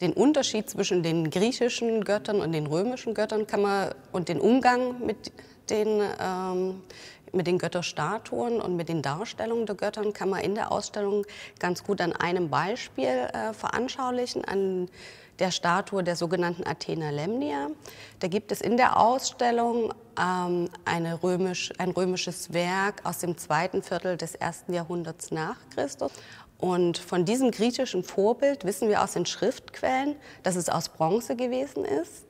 Den Unterschied zwischen den griechischen Göttern und den römischen Göttern kann man und den Umgang mit den, ähm, mit den Götterstatuen und mit den Darstellungen der Göttern kann man in der Ausstellung ganz gut an einem Beispiel äh, veranschaulichen, an der Statue der sogenannten Athena Lemnia. Da gibt es in der Ausstellung ähm, römisch, ein römisches Werk aus dem zweiten Viertel des ersten Jahrhunderts nach Christus. Und von diesem griechischen Vorbild wissen wir aus den Schriftquellen, dass es aus Bronze gewesen ist,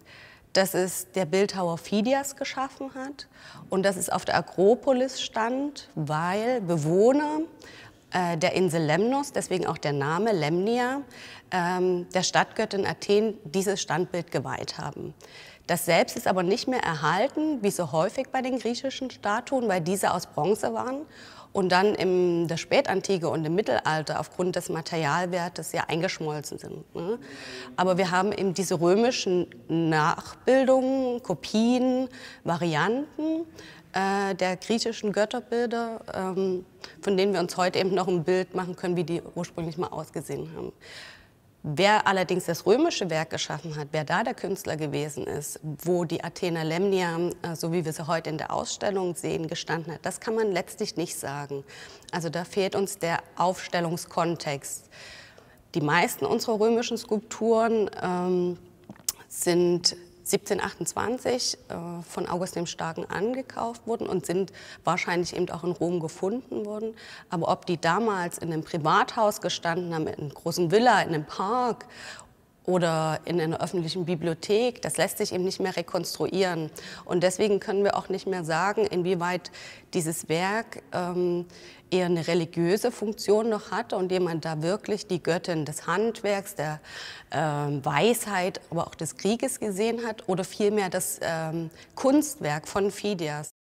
dass es der Bildhauer Phidias geschaffen hat und dass es auf der Akropolis stand, weil Bewohner äh, der Insel Lemnos, deswegen auch der Name Lemnia, ähm, der Stadtgöttin Athen dieses Standbild geweiht haben. Das selbst ist aber nicht mehr erhalten, wie so häufig bei den griechischen Statuen, weil diese aus Bronze waren und dann in der Spätantike und im Mittelalter aufgrund des Materialwertes ja eingeschmolzen sind. Ne? Aber wir haben eben diese römischen Nachbildungen, Kopien, Varianten äh, der griechischen Götterbilder, ähm, von denen wir uns heute eben noch ein Bild machen können, wie die ursprünglich mal ausgesehen haben. Wer allerdings das römische Werk geschaffen hat, wer da der Künstler gewesen ist, wo die Athena Lemnia, äh, so wie wir sie heute in der Ausstellung sehen, gestanden hat, das kann man letztlich nicht sagen. Also da fehlt uns der Aufstellungskontext. Die meisten unserer römischen Skulpturen ähm, sind 1728 äh, von August dem Starken angekauft wurden und sind wahrscheinlich eben auch in Rom gefunden worden. Aber ob die damals in einem Privathaus gestanden haben, in einer großen Villa, in einem Park oder in einer öffentlichen Bibliothek. Das lässt sich eben nicht mehr rekonstruieren. Und deswegen können wir auch nicht mehr sagen, inwieweit dieses Werk ähm, eher eine religiöse Funktion noch hat und jemand da wirklich die Göttin des Handwerks, der ähm, Weisheit, aber auch des Krieges gesehen hat oder vielmehr das ähm, Kunstwerk von Phidias.